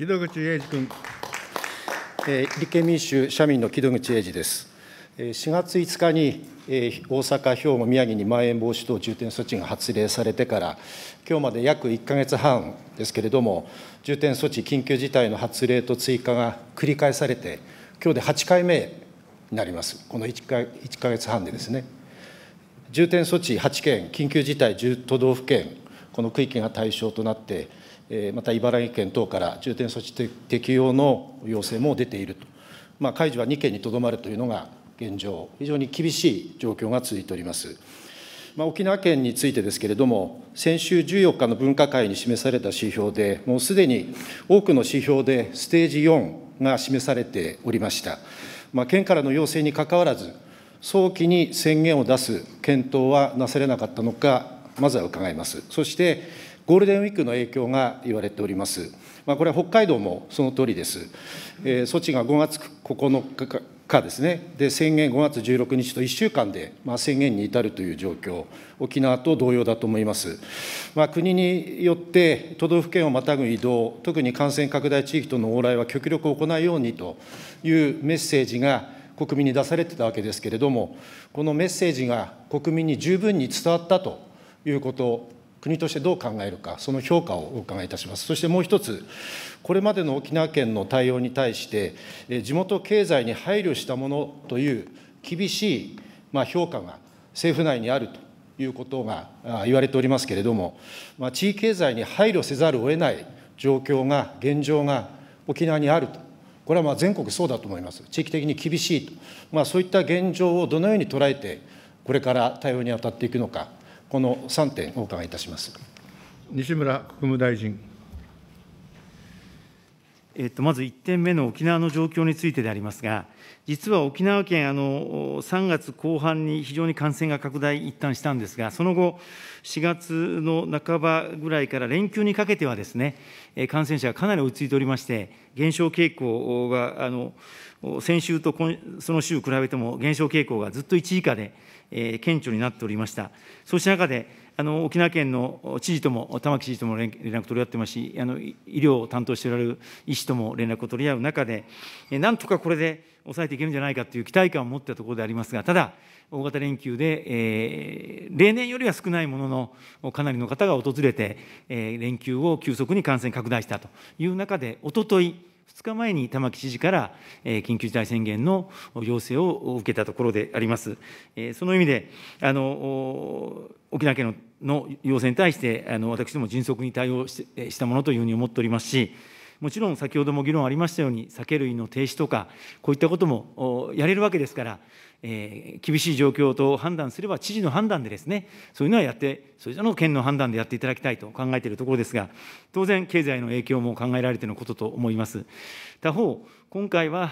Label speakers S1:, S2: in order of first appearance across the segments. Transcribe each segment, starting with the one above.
S1: 木戸口英二君。立憲民主・社民の木戸口英二です。4月5日に大阪、兵庫、宮城にまん延防止等重点措置が発令されてから、今日まで約1か月半ですけれども、重点措置、緊急事態の発令と追加が繰り返されて、今日で8回目になります、この1か ,1 か月半でですね。重点措置8県、緊急事態10都道府県、この区域が対象となって、また茨城県等から重点措置適用の要請も出ていると、まあ、解除は2県にとどまるというのが現状、非常に厳しい状況が続いております。まあ、沖縄県についてですけれども、先週14日の分科会に示された指標で、もうすでに多くの指標でステージ4が示されておりました。まあ、県からの要請にかかわらず、早期に宣言を出す検討はなされなかったのか、まずは伺います。そしてゴールデンウィークの影響が言われております。まあ、これは北海道もその通りです。えー、措置が5月9日かですね、で宣言5月16日と1週間で、まあ、宣言に至るという状況、沖縄と同様だと思います。まあ、国によって都道府県をまたぐ移動、特に感染拡大地域との往来は極力行うようにというメッセージが国民に出されてたわけですけれども、このメッセージが国民に十分に伝わったということ国としてどう考えるか、その評価をお伺いいたします。そしてもう一つ、これまでの沖縄県の対応に対して、地元経済に配慮したものという厳しい評価が政府内にあるということが言われておりますけれども、地域経済に配慮せざるを得ない状況が、現状が沖縄にあると。これはまあ全国そうだと思います、地域的に厳しいと、まあ、そういった現状をどのように捉えて、これから対応に当たっていくのか、この
S2: 3点、お伺いいたします西村国務大臣。まず1点目の沖縄の状況についてでありますが、実は沖縄県、3月後半に非常に感染が拡大、いったんしたんですが、その後、4月の半ばぐらいから連休にかけては、感染者がかなり落ち着いておりまして、減少傾向が、先週とその週比べても減少傾向がずっと1以下で顕著になっておりました。そうした中であの沖縄県の知事とも、玉城知事とも連絡取り合ってますし、あの医療を担当しておられる医師とも連絡を取り合う中で、なんとかこれで抑えていけるんじゃないかという期待感を持ったところでありますが、ただ、大型連休で、えー、例年よりは少ないものの、かなりの方が訪れて、えー、連休を急速に感染拡大したという中で、おととい、2日前に玉城知事から、え緊急事態宣言の要請を受けたところであります。えその意味で、あの沖縄県の要請に対して、あの私ども迅速に対応したものというふうに思っておりますし、もちろん先ほども議論ありましたように、酒類の停止とか、こういったこともやれるわけですから、えー、厳しい状況と判断すれば、知事の判断でですね、そういうのはやって、それぞれの県の判断でやっていただきたいと考えているところですが、当然、経済の影響も考えられてのことと思います。他方、今回は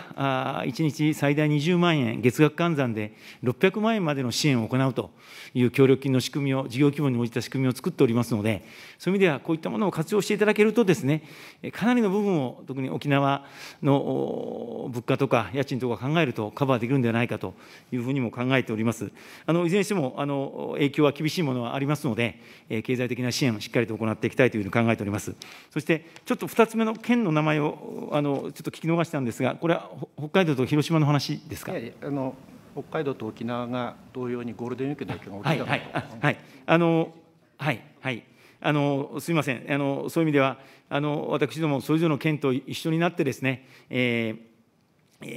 S2: 1日最大20万円、月額換算で600万円までの支援を行うという協力金の仕組みを、事業規模に応じた仕組みを作っておりますので、そういう意味では、こういったものを活用していただけるとですね、かなりの部分を、特に沖縄の物価とか家賃とか考えると、カバーできるんではないかというふうにも考えております。あのいずれにしてもあの、影響は厳しいものはありますので、経済的な支援をしっかりと行っていきたいというふうに考えております。そして、ちょっと2つ目の県の名前をあのちょっと聞き逃したんですが、これは北海道と広島の話ですか。あの北海道と沖縄が同様にゴールデンウィークの影響が大きいはい、はい、あの、はい、はい。あのすみませんあの、そういう意味では、あの私ども、それぞれの県と一緒になってですね、えー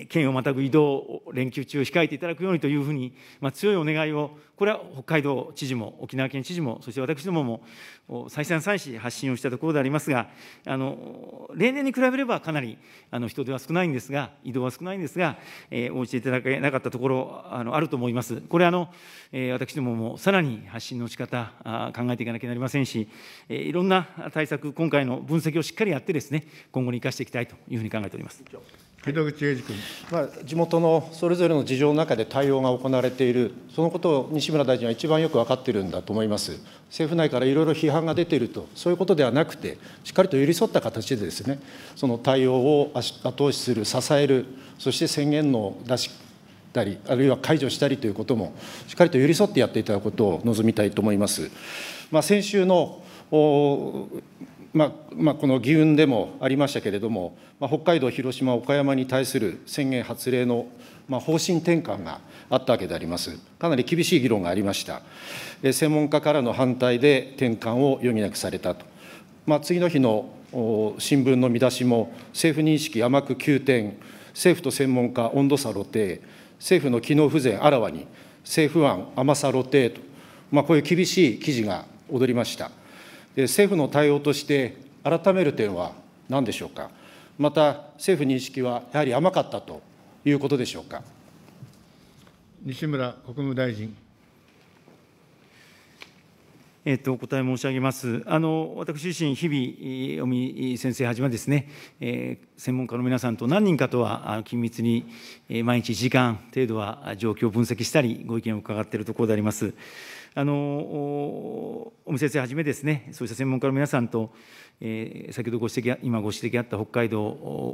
S2: 県をまたぐ移動を連休中控えていただくようにというふうに、まあ、強いお願いを、これは北海道知事も沖縄県知事も、そして私どもも再三再四発信をしたところでありますが、あの例年に比べればかなりあの人手は少ないんですが、移動は少ないんですが、えー、応じていただけなかったところあのあると思います。これあの、えー、私どももさらに発信の仕方あ考えていかなきゃなりませんし、えー、いろんな対策、今回の分析をしっかりやってですね、今後に生かしていきたいというふうに考えております。井口英二君、まあ、地元のそれぞれ
S1: の事情の中で対応が行われている、そのことを西村大臣は一番よく分かっているんだと思います、政府内からいろいろ批判が出ていると、そういうことではなくて、しっかりと寄り添った形でです、ね、その対応を後押しする、支える、そして宣言の出したり、あるいは解除したりということも、しっかりと寄り添ってやっていただくことを望みたいと思います。まあ、先週のまあ、この議運でもありましたけれども、まあ、北海道、広島、岡山に対する宣言発令の、まあ、方針転換があったわけであります。かなり厳しい議論がありました。え専門家からの反対で転換を余儀なくされたと。まあ、次の日の新聞の見出しも、政府認識甘く急転、政府と専門家温度差露呈、政府の機能不全あらわに、政府案甘さ露呈と、まあ、こういう厳しい記事が踊りました。政府の対応として改める点はなんでしょうか、また政府認識はやはり甘かったということでしょうか。
S2: 西村国務大臣。えっと、お答え申し上げます。あの、私自身、日々、尾身先生はじめですね、えー、専門家の皆さんと何人かとは緊密に、毎日時間程度は状況を分析したり、ご意見を伺っているところであります。あの尾身先生はじめですね、そうした専門家の皆さんと、えー、先ほどご指摘、今ご指摘あった北海道、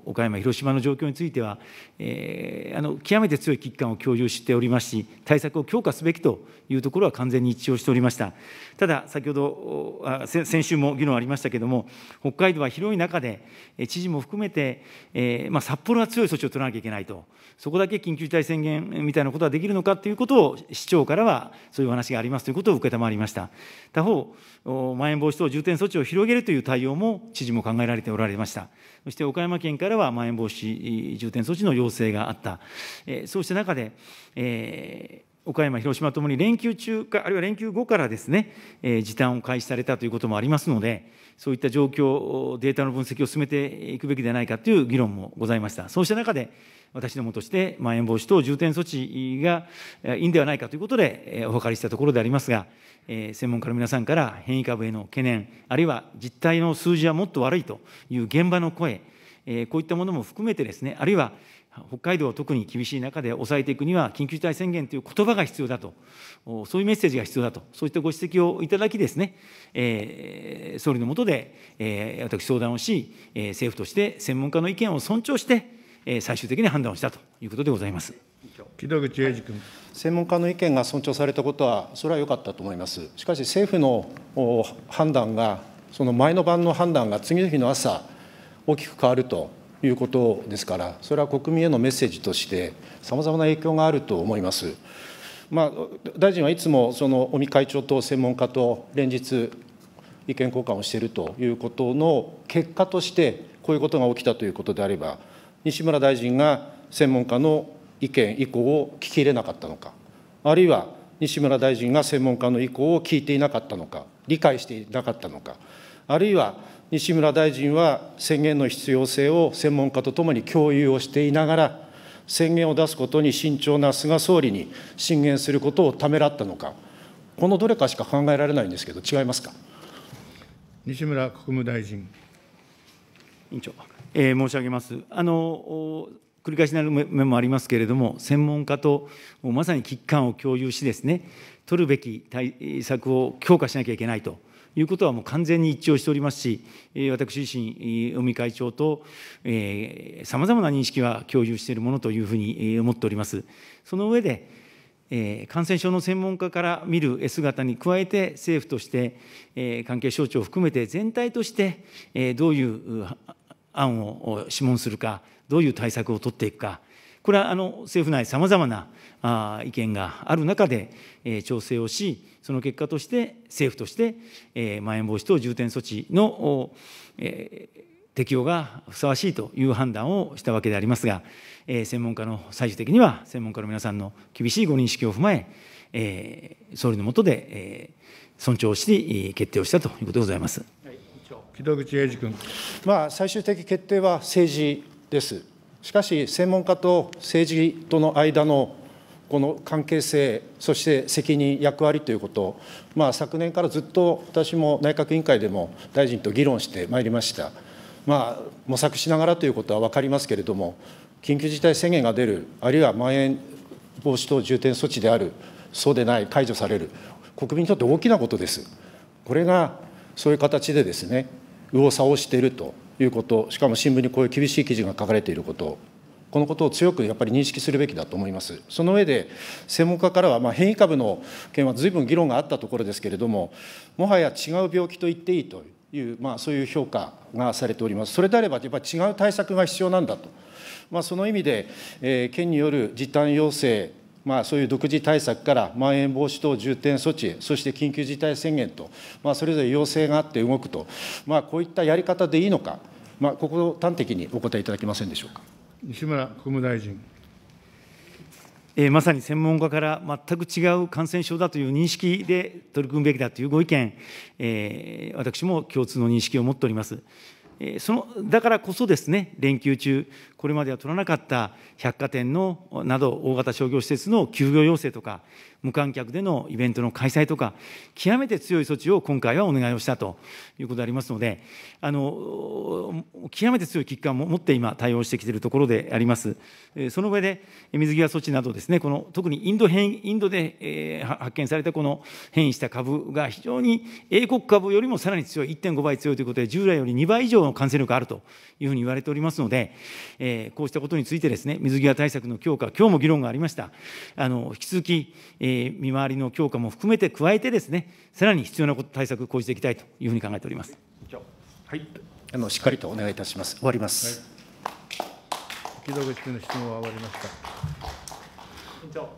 S2: 岡山、広島の状況については、えー、あの極めて強い危機感を共有しておりますし、対策を強化すべきというところは完全に一致をしておりました。ただ、先ほどあ、先週も議論ありましたけれども、北海道は広い中で、知事も含めて、えーまあ、札幌は強い措置を取らなきゃいけないと、そこだけ緊急事態宣言みたいなことはできるのかということを、市長からはそういうお話がありますということを承りました。他方、まん延防止等重点措置を広げるという対応も知事も考えられておられました。そして岡山県からはまん延防止重点措置の要請があった。えそうした中で、えー岡山、広島ともに連休中か、あるいは連休後からですね、えー、時短を開始されたということもありますので、そういった状況、データの分析を進めていくべきではないかという議論もございました。そうした中で、私どもとして、まん延防止等重点措置がいいんではないかということで、お諮りしたところでありますが、専門家の皆さんから変異株への懸念、あるいは実態の数字はもっと悪いという現場の声、こういったものも含めてですね、あるいは北海道は特に厳しい中で抑えていくには、緊急事態宣言という言葉が必要だと、そういうメッセージが必要だと、そういったご指摘をいただきですね、えー、総理の下で、えー、私、相談をし、えー、政府として専門家の意見を尊重して、えー、最終的に判断をしたということでございます。木戸口英二君、専門家の意見
S1: が尊重されたことは、それは良かったと思います。しかし、政府の判断が、その前の晩の判断が次の日の朝、大きく変わるということですから、それは国民へのメッセージとして、さまざまな影響があると思います。まあ、大臣はいつもその尾身会長と専門家と連日、意見交換をしているということの結果として、こういうことが起きたということであれば、西村大臣が専門家の意見、意向を聞き入れなかったのか、あるいは西村大臣が専門家の意向を聞いていなかったのか、理解していなかったのか、あるいは西村大臣は宣言の必要性を専門家とともに共有をしていながら、宣言を出すことに慎重な菅総理に進言することをためらったのか、このどれかしか考えられないんですけ
S2: ど、違いますか西村国務大臣。委員長、えー、申し上げます。あの繰り返しになる面もありますけれども、専門家とまさに危機感を共有しですね、取るべき対策を強化しなきゃいけないと。いうことはもう完全に一致をしておりますし、私自身、尾身会長とさまざまな認識は共有しているものというふうに思っております。その上で、感染症の専門家から見る姿に加えて、政府として、関係省庁を含めて全体として、どういう案を諮問するか、どういう対策を取っていくか、これはあの政府内さまざまな意見がある中で、調整をし、その結果として政府として、まん延防止等重点措置の、適用がふさわしいという判断をしたわけでありますが、専門家の最終的には、専門家の皆さんの厳しいご認識を踏まえ、総理の下で、尊重し、決定をしたということでございます。
S1: 木戸口英二君、まあ、最終的決定は政治です。しかし、専門家と政治との間のこの関係性、そして責任、役割ということまあ、昨年からずっと私も内閣委員会でも大臣と議論してまいりました。まあ、模索しながらということは分かりますけれども、緊急事態宣言が出る、あるいはまん延防止等重点措置である、そうでない、解除される、国民にとって大きなことです。これがそういう形でですね、右往左往しているということしかも新聞にこういう厳しい記事が書かれていることこのことを強くやっぱり認識するべきだと思います。その上で、専門家からは、まあ、変異株の件はずいぶん議論があったところですけれども、もはや違う病気と言っていいという、まあ、そういう評価がされております。それであれば、やっぱり違う対策が必要なんだと。まあ、その意味で、えー、県による時短要請まあ、そういう独自対策からまん延防止等重点措置、そして緊急事態宣言と、まあ、それぞれ要請があって動くと、まあ、こういったやり方でいいのか、まあ、ここを端的にお答えいただけませんでしょうか
S2: 西村国務大臣。えまさに専門家から全く違う感染症だという認識で取り組むべきだというご意見、え私も共通の認識を持っております。そのだからこそですね、連休中、これまでは取らなかった百貨店のなど、大型商業施設の休業要請とか、無観客でのイベントの開催とか、極めて強い措置を今回はお願いをしたということでありますので、あの極めて強い危機感を持って今、対応してきているところであります。その上で、水際措置などですね、この特にインド変インドで、え発見されたこの変異した株が非常に英国株よりもさらに強い、1.5倍強いということで、従来より2倍以上の感染力があるというふうに言われておりますので、えこうしたことについてですね、水際対策の強化、今日も議論がありました。あの引き続き、え見回りの強化も含めて加えてですね、さらに必要なこと対策を講じていきたいというふうに考えております。はい、あのしっかりとお願いいたします。終わります。はい、木戸口君の質問は終わりました。